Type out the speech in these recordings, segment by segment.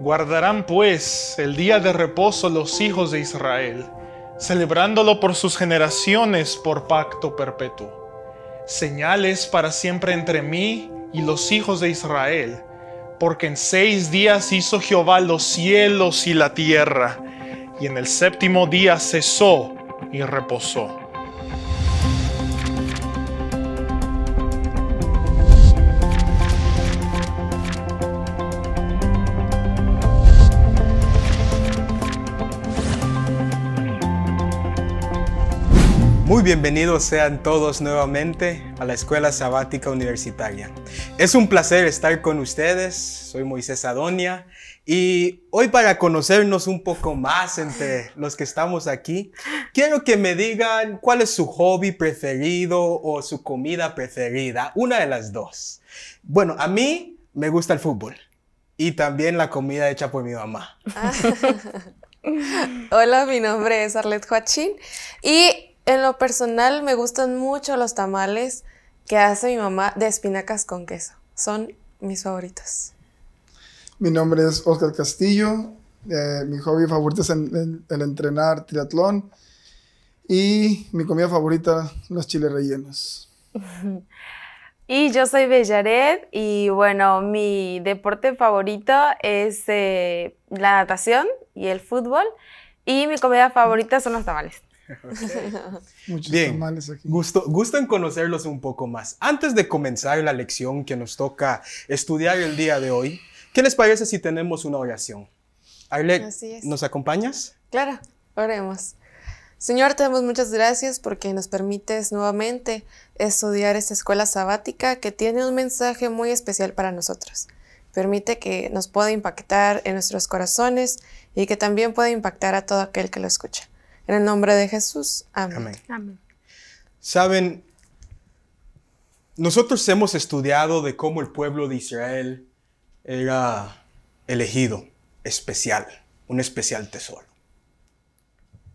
Guardarán pues el día de reposo los hijos de Israel, celebrándolo por sus generaciones por pacto perpetuo. Señales para siempre entre mí y los hijos de Israel, porque en seis días hizo Jehová los cielos y la tierra, y en el séptimo día cesó y reposó. bienvenidos sean todos nuevamente a la Escuela Sabática Universitaria. Es un placer estar con ustedes, soy Moisés Adonia y hoy para conocernos un poco más entre los que estamos aquí, quiero que me digan cuál es su hobby preferido o su comida preferida, una de las dos. Bueno, a mí me gusta el fútbol y también la comida hecha por mi mamá. Hola, mi nombre es Arlette Joachín y en lo personal me gustan mucho los tamales que hace mi mamá de espinacas con queso. Son mis favoritos. Mi nombre es Oscar Castillo. Eh, mi hobby favorito es el entrenar triatlón. Y mi comida favorita, los chiles rellenos. Y yo soy Bellaret y bueno, mi deporte favorito es eh, la natación y el fútbol. Y mi comida favorita son los tamales. Muchos Bien, Gusto, en conocerlos un poco más. Antes de comenzar la lección que nos toca estudiar el día de hoy, ¿qué les parece si tenemos una oración? Arlet, ¿nos acompañas? Claro, oremos. Señor, te damos muchas gracias porque nos permites nuevamente estudiar esta escuela sabática que tiene un mensaje muy especial para nosotros. Permite que nos pueda impactar en nuestros corazones y que también pueda impactar a todo aquel que lo escucha. En el nombre de Jesús. Amén. Amén. Saben, nosotros hemos estudiado de cómo el pueblo de Israel era elegido, especial, un especial tesoro.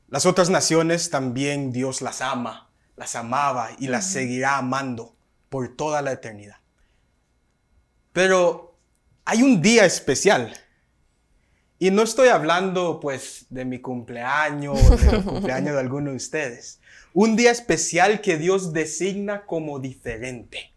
Las otras naciones también Dios las ama, las amaba y las seguirá amando por toda la eternidad. Pero hay un día especial y no estoy hablando pues de mi cumpleaños o del cumpleaños de alguno de ustedes. Un día especial que Dios designa como diferente.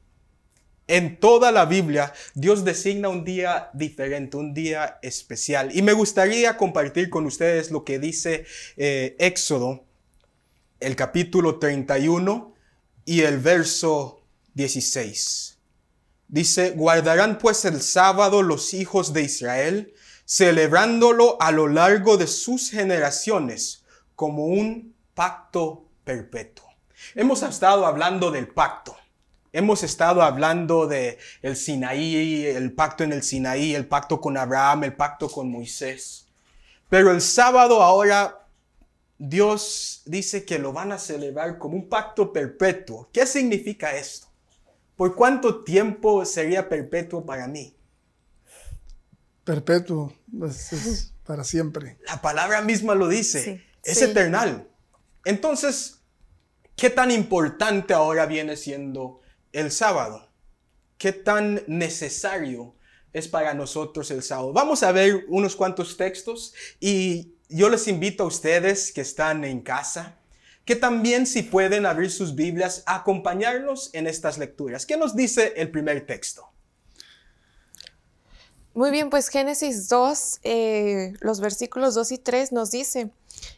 En toda la Biblia, Dios designa un día diferente, un día especial. Y me gustaría compartir con ustedes lo que dice eh, Éxodo, el capítulo 31 y el verso 16. Dice, guardarán pues el sábado los hijos de Israel celebrándolo a lo largo de sus generaciones como un pacto perpetuo. Hemos estado hablando del pacto. Hemos estado hablando del el Sinaí, el pacto en el Sinaí, el pacto con Abraham, el pacto con Moisés. Pero el sábado ahora Dios dice que lo van a celebrar como un pacto perpetuo. ¿Qué significa esto? ¿Por cuánto tiempo sería perpetuo para mí? perpetuo, pues, es, para siempre. La palabra misma lo dice, es eternal. Entonces, ¿qué tan importante ahora viene siendo el sábado? ¿Qué tan necesario es para nosotros el sábado? Vamos a ver unos cuantos textos y yo les invito a ustedes que están en casa que también si pueden abrir sus Biblias, acompañarnos en estas lecturas. ¿Qué nos dice el primer texto? Muy bien, pues Génesis 2, eh, los versículos 2 y 3 nos dice,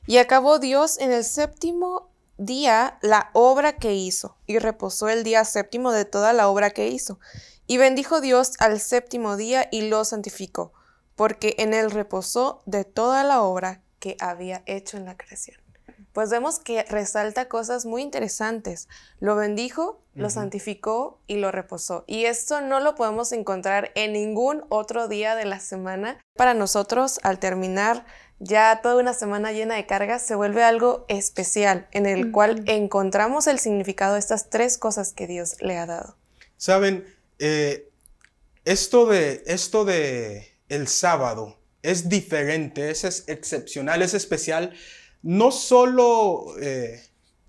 y acabó Dios en el séptimo día la obra que hizo, y reposó el día séptimo de toda la obra que hizo. Y bendijo Dios al séptimo día y lo santificó, porque en él reposó de toda la obra que había hecho en la creación pues vemos que resalta cosas muy interesantes. Lo bendijo, lo santificó y lo reposó. Y esto no lo podemos encontrar en ningún otro día de la semana. Para nosotros, al terminar ya toda una semana llena de cargas, se vuelve algo especial en el cual encontramos el significado de estas tres cosas que Dios le ha dado. Saben, eh, esto de, esto de el sábado es diferente, es excepcional, es especial no solo eh,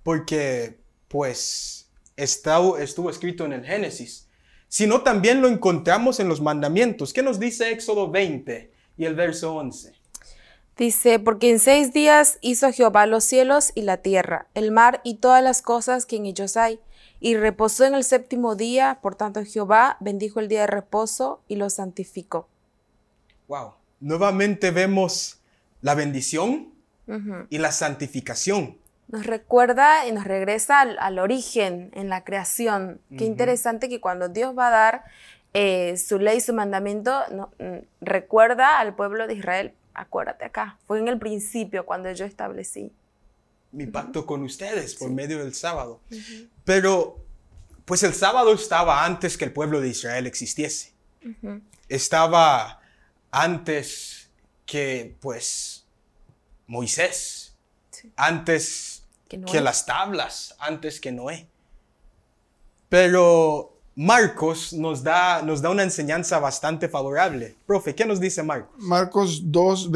porque, pues, estuvo escrito en el Génesis, sino también lo encontramos en los mandamientos. ¿Qué nos dice Éxodo 20 y el verso 11? Dice, porque en seis días hizo Jehová los cielos y la tierra, el mar y todas las cosas que en ellos hay, y reposó en el séptimo día, por tanto Jehová bendijo el día de reposo y lo santificó. Wow, nuevamente vemos la bendición, y la santificación. Nos recuerda y nos regresa al, origen, en la creación. Qué interesante que cuando Dios va a dar eh, su ley, su mandamiento, no, mm, recuerda al pueblo de Israel, acuérdate acá, fue en el principio cuando yo establecí. Mi pacto con ustedes por medio del sábado. Pero, pues el sábado estaba antes que el pueblo de Israel existiese. Estaba antes que, pues, Moisés, antes que, las tablas, antes que Noé. Pero Marcos nos da, nos da una enseñanza bastante favorable. Profe, ¿qué nos dice Marcos? Marcos 2,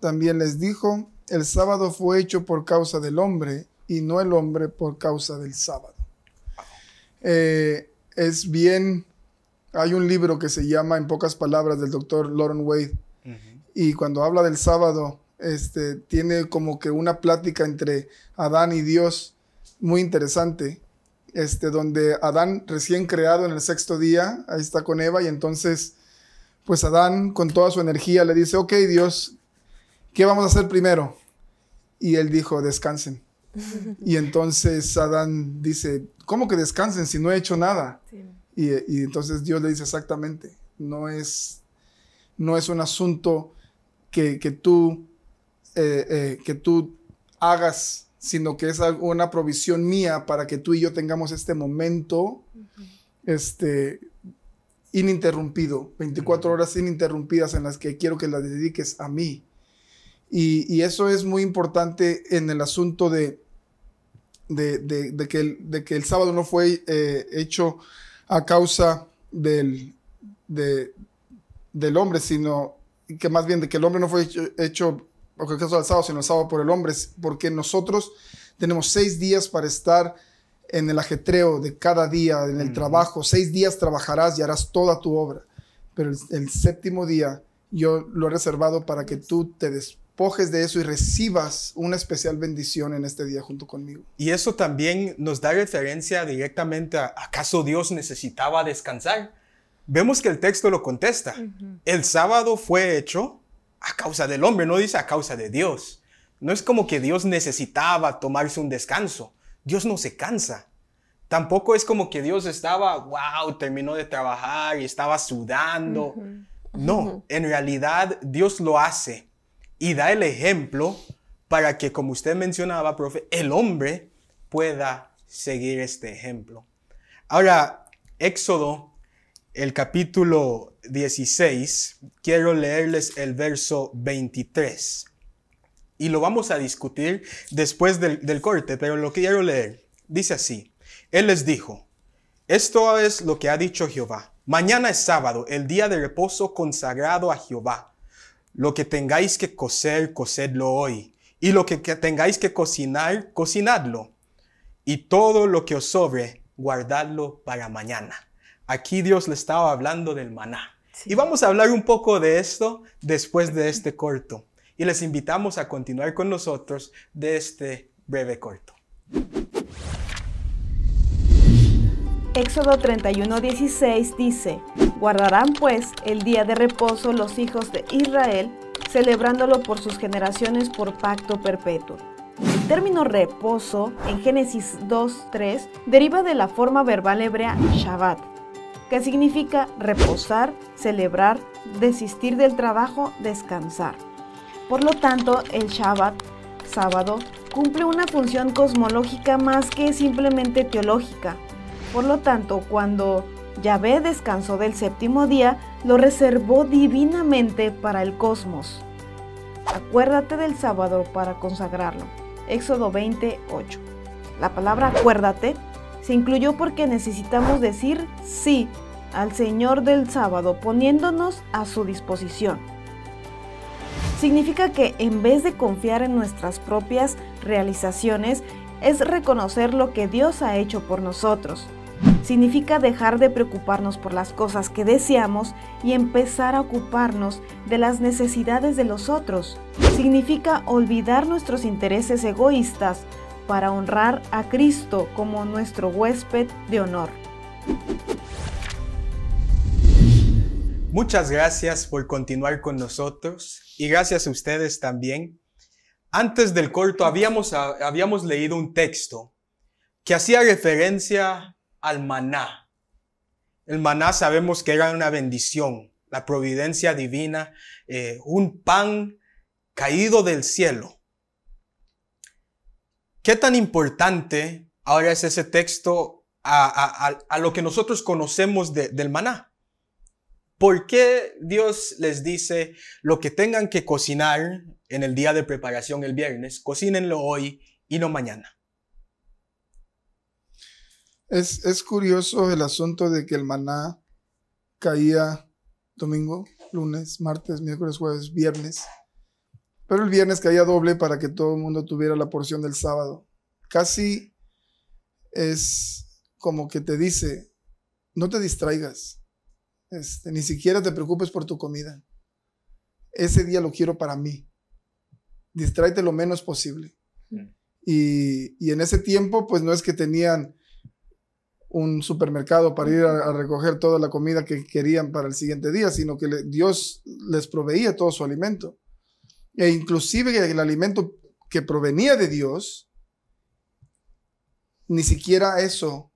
también les dijo, el sábado fue hecho por causa del hombre y no el hombre por causa del sábado. Eh, es bien, hay un libro que se llama, en pocas palabras, del doctor Lauren Wade, y cuando habla del sábado, este, tiene como que una plática entre Adán y Dios muy interesante, este, donde Adán recién creado en el sexto día, ahí está con Eva, y entonces, pues Adán con toda su energía le dice, ok Dios, ¿qué vamos a hacer primero? Y él dijo, descansen. y entonces Adán dice, ¿cómo que descansen si no he hecho nada? Y, entonces Dios le dice exactamente, no es, no es un asunto que, que tú eh, eh, que tú hagas, sino que es una provisión mía para que tú y yo tengamos este momento este, ininterrumpido, 24 horas ininterrumpidas en las que quiero que las dediques a mí. Y, eso es muy importante en el asunto de, de, que, el, sábado no fue eh, hecho a causa del, del hombre, sino que más bien de que el hombre no fue hecho porque el caso del sábado, sino el sábado por el hombre, porque nosotros tenemos seis días para estar en el ajetreo de cada día, en el trabajo. Seis días trabajarás y harás toda tu obra. Pero el, séptimo día yo lo he reservado para que tú te despojes de eso y recibas una especial bendición en este día junto conmigo. Y eso también nos da referencia directamente a, ¿acaso Dios necesitaba descansar? Vemos que el texto lo contesta. El sábado fue hecho a causa del hombre, no dice a causa de Dios. No es como que Dios necesitaba tomarse un descanso. Dios no se cansa. Tampoco es como que Dios estaba, wow, terminó de trabajar y estaba sudando. No, en realidad Dios lo hace y da el ejemplo para que, como usted mencionaba, profe, el hombre pueda seguir este ejemplo. Ahora, Éxodo el capítulo 16, quiero leerles el verso 23. Y lo vamos a discutir después del, corte, pero lo quiero leer. Dice así, Él les dijo, esto es lo que ha dicho Jehová. Mañana es sábado, el día de reposo consagrado a Jehová. Lo que tengáis que coser, cosedlo hoy. Y lo que tengáis que cocinar, cocinadlo. Y todo lo que os sobre, guardadlo para mañana. Aquí Dios le estaba hablando del maná. Y vamos a hablar un poco de esto después de este corto. Y les invitamos a continuar con nosotros de este breve corto. Éxodo 31:16 dice, Guardarán pues el día de reposo los hijos de Israel, celebrándolo por sus generaciones por pacto perpetuo. El término reposo en Génesis 2.3 deriva de la forma verbal hebrea Shabbat, que significa reposar, celebrar, desistir del trabajo, descansar. Por lo tanto, el Shabbat, sábado, cumple una función cosmológica más que simplemente teológica. Por lo tanto, cuando Yahvé descansó del séptimo día, lo reservó divinamente para el cosmos. Acuérdate del sábado para consagrarlo. Éxodo 28. La palabra acuérdate se incluyó porque necesitamos decir sí al Señor del sábado poniéndonos a su disposición. Significa que en vez de confiar en nuestras propias realizaciones, es reconocer lo que Dios ha hecho por nosotros. Significa dejar de preocuparnos por las cosas que deseamos y empezar a ocuparnos de las necesidades de los otros. Significa olvidar nuestros intereses egoístas para honrar a Cristo como nuestro huésped de honor. Muchas gracias por continuar con nosotros y gracias a ustedes también. Antes del corto habíamos, ah, habíamos leído un texto que hacía referencia al maná. El maná sabemos que era una bendición, la providencia divina, eh, un pan caído del cielo. ¿Qué tan importante ahora es ese texto a, lo que nosotros conocemos del maná? ¿Por qué Dios les dice lo que tengan que cocinar en el día de preparación el viernes, cocínenlo hoy y no mañana? Es, es curioso el asunto de que el maná caía domingo, lunes, martes, miércoles, jueves, viernes. Pero el viernes caía doble para que todo el mundo tuviera la porción del sábado. Casi es como que te dice, no te distraigas este, ni siquiera te preocupes por tu comida. Ese día lo quiero para mí. Distráete lo menos posible. Mm. Y, en ese tiempo, pues no es que tenían un supermercado para ir a, recoger toda la comida que querían para el siguiente día, sino que Dios les proveía todo su alimento. E inclusive el alimento que provenía de Dios, ni siquiera eso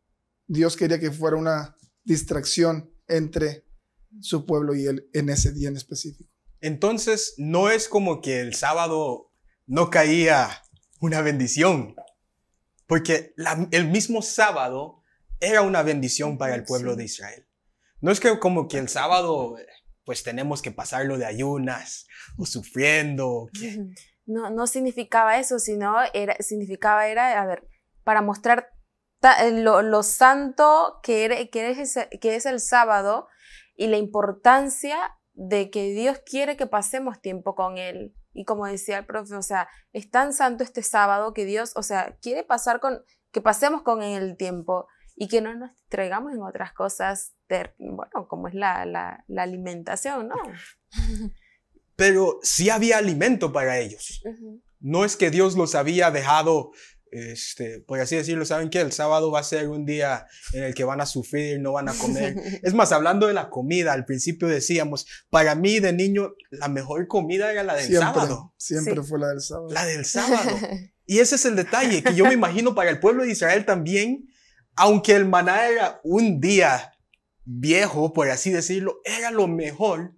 Dios quería que fuera una distracción entre su pueblo y él en ese día en específico. Entonces, no es como que el sábado no caía una bendición, porque el mismo sábado era una bendición para el pueblo de Israel. No es como que el sábado pues tenemos que pasarlo de ayunas o sufriendo. No, no significaba eso, sino era, significaba era, a ver, para mostrar lo, santo que, que es el sábado, y la importancia de que Dios quiere que pasemos tiempo con Él. Y como decía el profe, o sea, es tan santo este sábado que Dios, o sea, quiere pasar con, que pasemos con Él el tiempo y que no nos traigamos en otras cosas, bueno, como es la, alimentación, ¿no? Pero sí había alimento para ellos. No es que Dios los había dejado este, por así decirlo, ¿saben que El sábado va a ser un día en el que van a sufrir, no van a comer. es más, hablando de la comida, al principio decíamos, para mí de niño la mejor comida era la del sábado. Siempre fue la del sábado. La del sábado. Y ese es el detalle, que yo me imagino para el pueblo de Israel también, aunque el maná era un día viejo, por así decirlo, era lo mejor,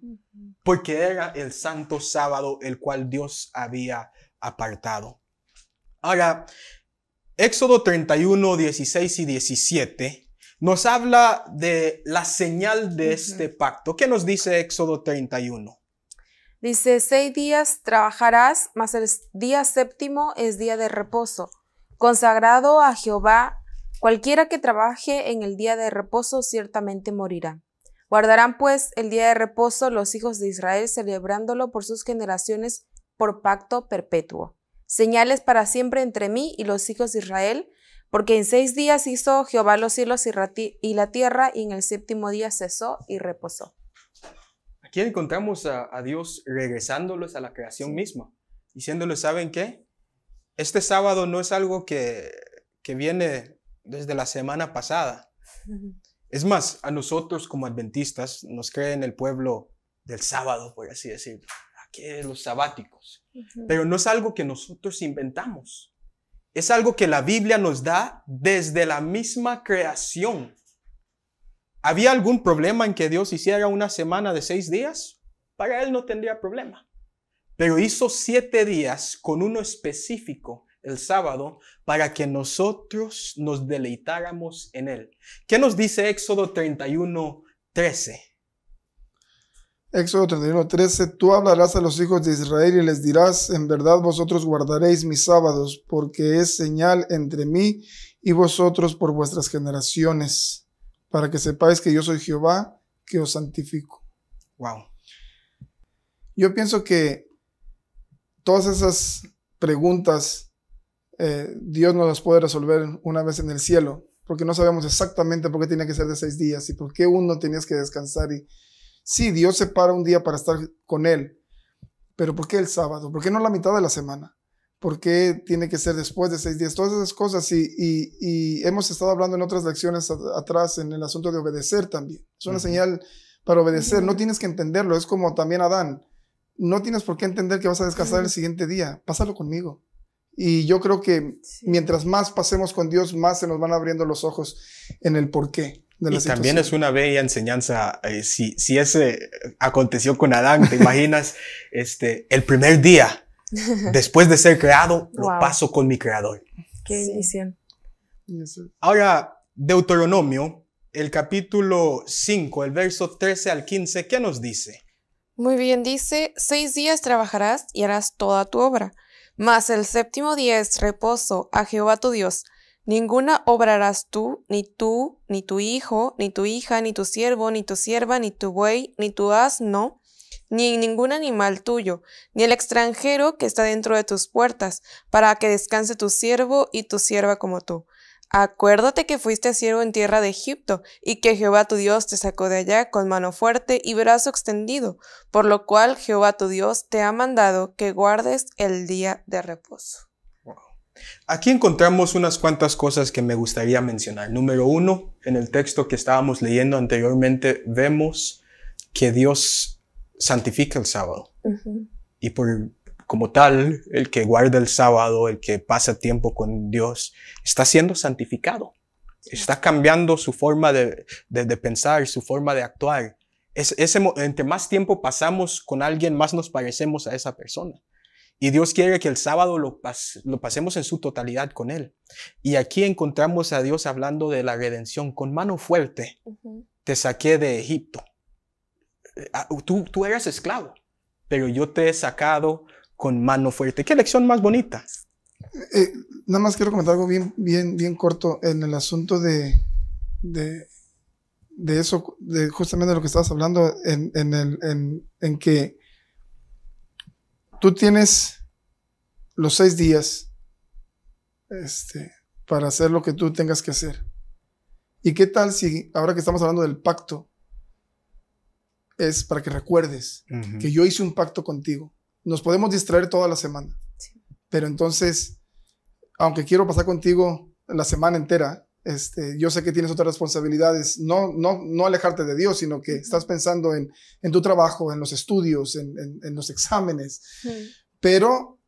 porque era el santo sábado el cual Dios había apartado. Ahora, Éxodo 31, 16 y 17 nos habla de la señal de este pacto. ¿Qué nos dice Éxodo 31? Dice, seis días trabajarás, mas el día séptimo es día de reposo, consagrado a Jehová. Cualquiera que trabaje en el día de reposo ciertamente morirá. Guardarán pues el día de reposo los hijos de Israel, celebrándolo por sus generaciones por pacto perpetuo señales para siempre entre mí y los hijos de Israel, porque en seis días hizo Jehová los cielos y la tierra, y en el séptimo día cesó y reposó. Aquí encontramos a, a Dios regresándolos a la creación misma, diciéndoles, ¿saben qué? Este sábado no es algo que, que viene desde la semana pasada. Es más, a nosotros como adventistas nos creen el pueblo del sábado, por así decirlo. Que los sabáticos. Pero no es algo que nosotros inventamos. Es algo que la Biblia nos da desde la misma creación. ¿Había algún problema en que Dios hiciera una semana de seis días? Para Él no tendría problema. Pero hizo siete días con uno específico, el sábado, para que nosotros nos deleitáramos en Él. ¿Qué nos dice Éxodo 31, 13? Éxodo 31, 13, tú hablarás a los hijos de Israel y les dirás, en verdad vosotros guardaréis mis sábados, porque es señal entre mí y vosotros por vuestras generaciones, para que sepáis que yo soy Jehová, que os santifico. Wow. Yo pienso que todas esas preguntas eh, Dios nos las puede resolver una vez en el cielo, porque no sabemos exactamente por qué tenía que ser de seis días y por qué uno tenía que descansar y Sí, Dios se para un día para estar con Él, pero ¿por qué el sábado? ¿Por qué no la mitad de la semana? ¿Por qué tiene que ser después de seis días? Todas esas cosas y, hemos estado hablando en otras lecciones atrás en el asunto de obedecer también. Es una señal para obedecer, no tienes que entenderlo, es como también Adán. No tienes por qué entender que vas a descansar el siguiente día, pásalo conmigo. Y yo creo que mientras más pasemos con Dios, más se nos van abriendo los ojos en el por qué también es una bella enseñanza, eh, si, si ese aconteció con Adán, te imaginas, este, el primer día, después de ser creado, lo paso con mi creador. Qué bendición. Ahora, Deuteronomio, el capítulo 5, el verso 13 al 15, ¿qué nos dice? Muy bien, dice, seis días trabajarás y harás toda tu obra, mas el séptimo día es reposo a Jehová tu Dios Ninguna obrarás tú, ni tú, ni tu hijo, ni tu hija, ni tu siervo, ni tu sierva, ni tu buey, ni tu asno, ni ningún animal tuyo, ni el extranjero que está dentro de tus puertas, para que descanse tu siervo y tu sierva como tú. Acuérdate que fuiste siervo en tierra de Egipto, y que Jehová tu Dios te sacó de allá con mano fuerte y brazo extendido, por lo cual Jehová tu Dios te ha mandado que guardes el día de reposo. Aquí encontramos unas cuantas cosas que me gustaría mencionar. Número uno, en el texto que estábamos leyendo anteriormente, vemos que Dios santifica el sábado. Y como tal, el que guarda el sábado, el que pasa tiempo con Dios, está siendo santificado. Está cambiando su forma de, pensar, su forma de actuar. ese, entre más tiempo pasamos con alguien, más nos parecemos a esa persona. Y Dios quiere que el sábado lo, lo, pasemos en su totalidad con Él. Y aquí encontramos a Dios hablando de la redención con mano fuerte. Te saqué de Egipto. Eh, ah, tú, tú eras esclavo, pero yo te he sacado con mano fuerte. ¿Qué lección más bonita? Eh, nada más quiero comentar algo bien, bien, bien corto en el asunto de, de, de eso, de justamente de lo que estabas hablando, en, en, el, en, en que tú tienes los seis días este, para hacer lo que tú tengas que hacer. ¿Y qué tal si, ahora que estamos hablando del pacto, es para que recuerdes que yo hice un pacto contigo? Nos podemos distraer toda la semana, pero entonces, aunque quiero pasar contigo la semana entera, este, yo sé que tienes otras responsabilidades, no, alejarte de Dios, sino que estás pensando en, tu trabajo, en los estudios, en, los exámenes. Pero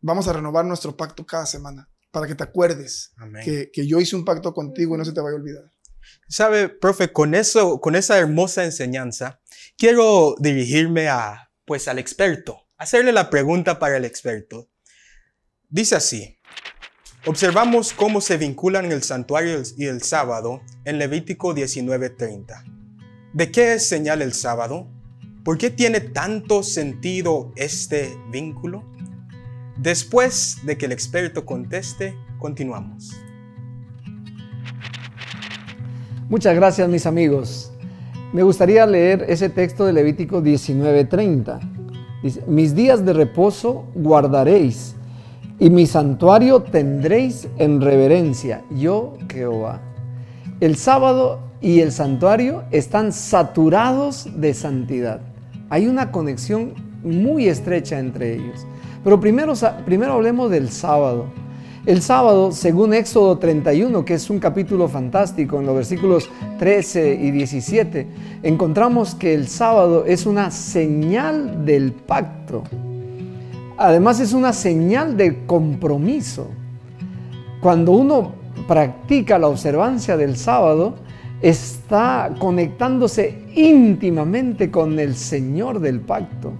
vamos a renovar nuestro pacto cada semana para que te acuerdes que, yo hice un pacto contigo y no se te vaya a olvidar. Sabe, profe, con, eso, con esa hermosa enseñanza, quiero dirigirme a, pues, al experto, hacerle la pregunta para el experto. Dice así, Observamos cómo se vinculan el santuario y el sábado en Levítico 19:30. ¿De qué es señal el sábado? ¿Por qué tiene tanto sentido este vínculo? Después de que el experto conteste, continuamos. Muchas gracias mis amigos. Me gustaría leer ese texto de Levítico 19:30. Dice, mis días de reposo guardaréis y mi santuario tendréis en reverencia, yo Jehová. El sábado y el santuario están saturados de santidad. Hay una conexión muy estrecha entre ellos. Pero primero, primero hablemos del sábado. El sábado, según Éxodo 31, que es un capítulo fantástico, en los versículos 13 y 17, encontramos que el sábado es una señal del pacto. Además es una señal de compromiso. Cuando uno practica la observancia del sábado, está conectándose íntimamente con el Señor del pacto.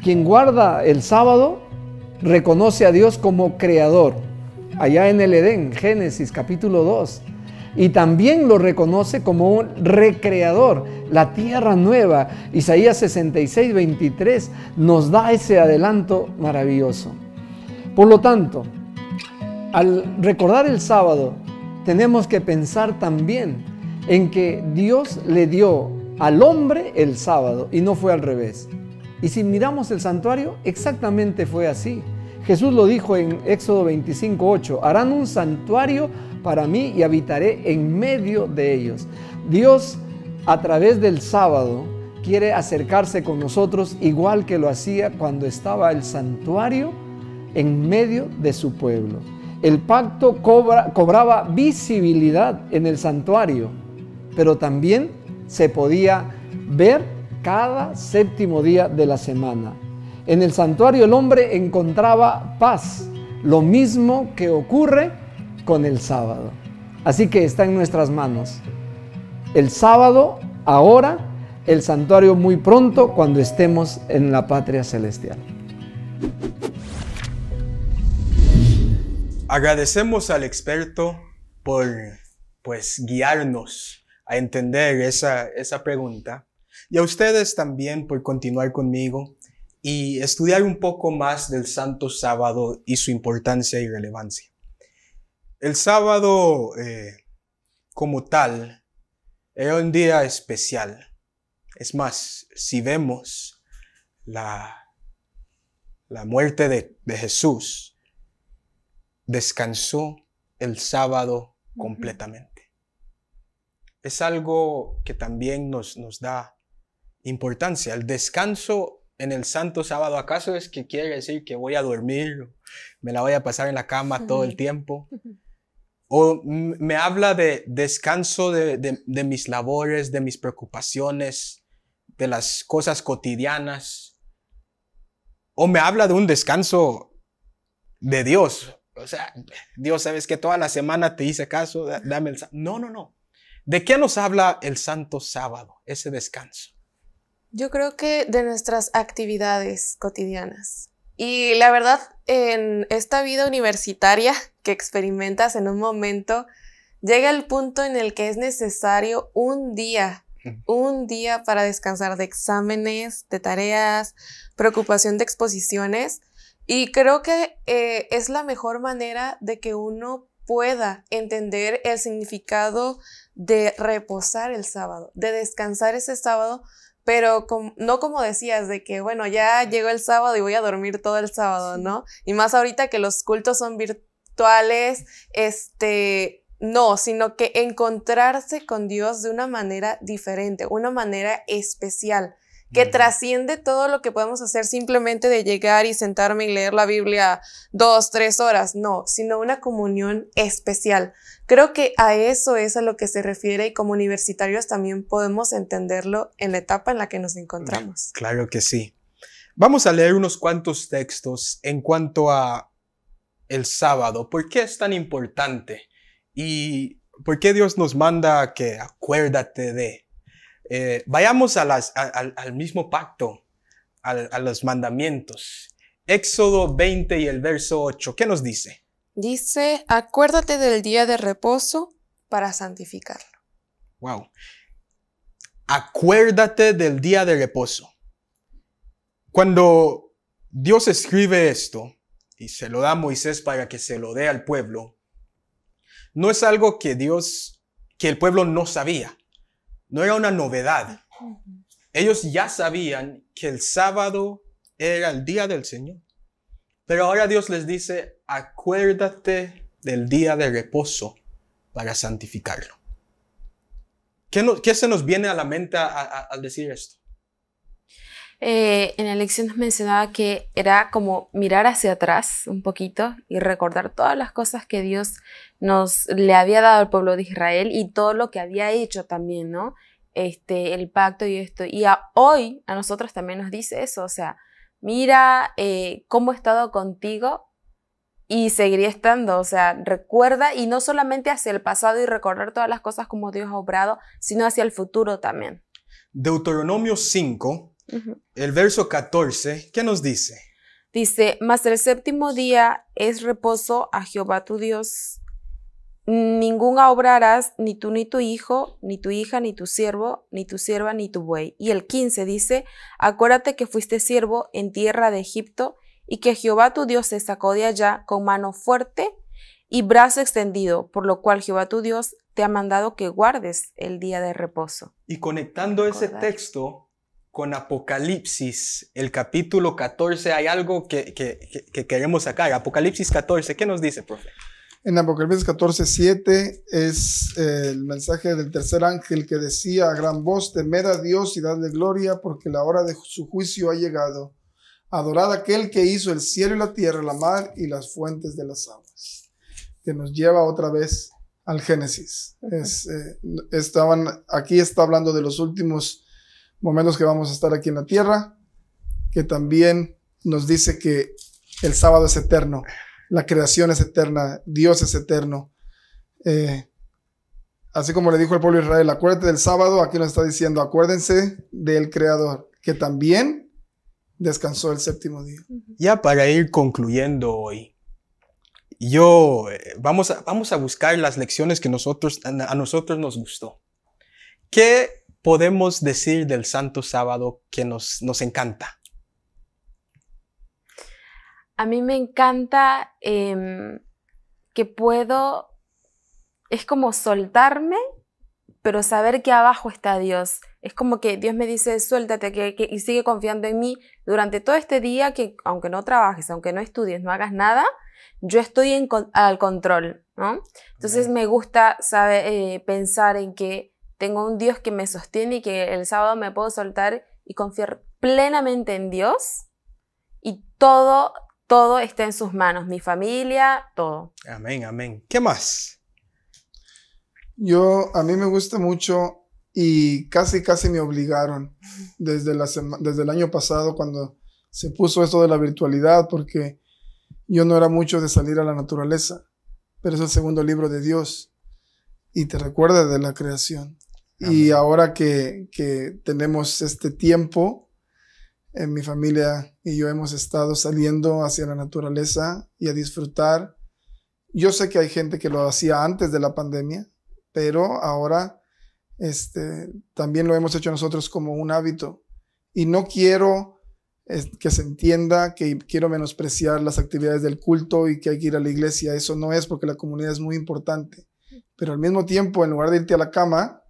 Quien guarda el sábado reconoce a Dios como creador. Allá en el Edén, Génesis capítulo 2, y también lo reconoce como un recreador, la tierra nueva. Isaías 66, 23 nos da ese adelanto maravilloso. Por lo tanto, al recordar el sábado, tenemos que pensar también en que Dios le dio al hombre el sábado y no fue al revés. Y si miramos el santuario, exactamente fue así. Jesús lo dijo en Éxodo 25:8, harán un santuario para mí y habitaré en medio de ellos. Dios a través del sábado quiere acercarse con nosotros igual que lo hacía cuando estaba el santuario en medio de su pueblo. El pacto cobraba visibilidad en el santuario, pero también se podía ver cada séptimo día de la semana. En el santuario el hombre encontraba paz, lo mismo que ocurre con el sábado. Así que está en nuestras manos. El sábado, ahora, el santuario muy pronto cuando estemos en la patria celestial. Agradecemos al experto por pues guiarnos a entender esa pregunta y a ustedes también por continuar conmigo y estudiar un poco más del Santo Sábado y su importancia y relevancia. El sábado eh, como tal es un día especial. Es más, si vemos la, la muerte de, Jesús, descansó el sábado completamente. Es algo que también nos, nos da importancia. El descanso en el santo sábado, ¿acaso es que quiere decir que voy a dormir, me la voy a pasar en la cama todo el tiempo? o me habla de descanso de, mis labores, de mis preocupaciones, de las cosas cotidianas, o me habla de un descanso de Dios. O sea, Dios, sabes que toda la semana te hice caso, dame el... No, no, no. ¿De qué nos habla el santo sábado, ese descanso? Yo creo que de nuestras actividades cotidianas. Y la verdad, en esta vida universitaria que experimentas en un momento, llega el punto en el que es necesario un día, un día para descansar de exámenes, de tareas, preocupación de exposiciones. Y creo que eh, es la mejor manera de que uno pueda entender el significado de reposar el sábado, de descansar ese sábado, pero no como decías, de que, bueno, ya llegó el sábado y voy a dormir todo el sábado, ¿no? Y más ahorita que los cultos son virtuales, este, no, sino que encontrarse con Dios de una manera diferente, una manera especial que trasciende todo lo que podemos hacer simplemente de llegar y sentarme y leer la Biblia dos, tres horas, no, sino una comunión especial. Creo que a eso es a lo que se refiere y como universitarios también podemos entenderlo en la etapa en la que nos encontramos. Claro que sí. Vamos a leer unos cuantos textos en cuanto a el sábado. ¿Por qué es tan importante? ¿Y por qué Dios nos manda que acuérdate de? Eh, vayamos al mismo pacto, a, los mandamientos. Éxodo 20 y el verso 8, ¿qué nos dice? Dice, acuérdate del día de reposo para santificarlo. Wow. Acuérdate del día de reposo. Cuando Dios escribe esto y se lo da a Moisés para que se lo dé al pueblo, no es algo que Dios, que el pueblo no sabía. No era una novedad. Ellos ya sabían que el sábado era el día del Señor. Pero ahora Dios les dice, acuérdate del día de reposo para santificarlo. ¿Qué, se nos viene a la mente al decir esto? Eh, en la lección nos mencionaba que era como mirar hacia atrás un poquito y recordar todas las cosas que Dios nos le había dado al pueblo de Israel y todo lo que había hecho también, ¿no? Este, el pacto y esto. Y hoy a nosotros también nos dice eso, o sea, mira eh, cómo he estado contigo y seguiría estando, o sea, recuerda y no solamente hacia el pasado y recordar todas las cosas como Dios ha obrado, sino hacia el futuro también. Deuteronomio 5 el verso 14, ¿qué nos dice? Dice, mas el séptimo día es reposo a Jehová tu Dios. Ninguna obra harás, ni tú ni tu hijo, ni tu hija, ni tu siervo, ni tu sierva, ni tu buey. Y el 15 dice, acuérdate que fuiste siervo en tierra de Egipto y que Jehová tu Dios te sacó de allá con mano fuerte y brazo extendido, por lo cual Jehová tu Dios te ha mandado que guardes el día de reposo. Y conectando ese texto con Apocalipsis, el capítulo 14, hay algo que, queremos sacar. Apocalipsis 14, ¿qué nos dice, profe? En Apocalipsis 14, 7 es eh, el mensaje del tercer ángel que decía a gran voz, temer a Dios y dadle gloria porque la hora de su juicio ha llegado. Adorad a aquel que hizo el cielo y la tierra, la mar y las fuentes de las aguas. Que nos lleva otra vez al Génesis. Eh, estaban, aquí está hablando de los últimos momentos que vamos a estar aquí en la tierra, que también nos dice que el sábado es eterno, la creación es eterna, Dios es eterno. Eh, así como le dijo el pueblo de Israel, acuérdate del sábado, aquí nos está diciendo, acuérdense del Creador, que también descansó el séptimo día. Ya para ir concluyendo hoy, yo eh, vamos, a, vamos a buscar las lecciones que nosotros, a, nosotros nos gustó. que podemos decir del Santo Sábado que nos, nos encanta? A mí me encanta em, que puedo, es como soltarme, pero saber que abajo está Dios. Es como que Dios me dice, suéltate que, y sigue confiando en mí durante todo este día, que aunque no trabajes, aunque no estudies, no hagas nada, yo estoy en, al control, ¿no? Entonces me gusta saber, eh, pensar en que tengo un Dios que me sostiene y que el sábado me puedo soltar y confiar plenamente en Dios y todo, todo está en sus manos, mi familia, todo. Amén, amén. ¿Qué más? Yo, a mí me gusta mucho y casi, casi me obligaron desde, la desde el año pasado cuando se puso esto de la virtualidad, porque yo no era mucho de salir a la naturaleza, pero es el segundo libro de Dios y te recuerda de la creación. Y ahora que, tenemos este tiempo, en mi familia y yo hemos estado saliendo hacia la naturaleza y a disfrutar. Yo sé que hay gente que lo hacía antes de la pandemia, pero ahora este, también lo hemos hecho nosotros como un hábito. Y no quiero que se entienda que quiero menospreciar las actividades del culto y que hay que ir a la iglesia. Eso no es porque la comunidad es muy importante. Pero al mismo tiempo, en lugar de irte a la cama,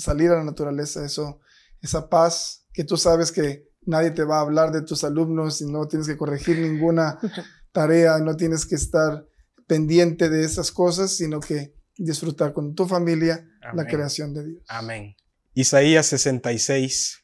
salir a la naturaleza, eso, esa paz que tú sabes que nadie te va a hablar de tus alumnos y no tienes que corregir ninguna tarea, no tienes que estar pendiente de esas cosas, sino que disfrutar con tu familia la creación de Dios. Amén. Isaías 66,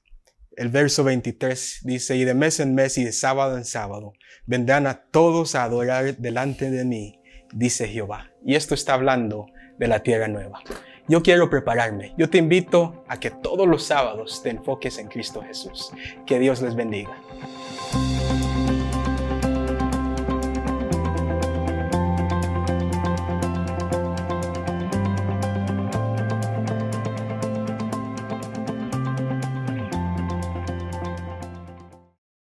el verso 23 dice, y de mes en mes y de sábado en sábado vendrán a todos a adorar delante de mí, dice Jehová. Y esto está hablando de la tierra nueva. Yo quiero prepararme. Yo te invito a que todos los sábados te enfoques en Cristo Jesús. Que Dios les bendiga.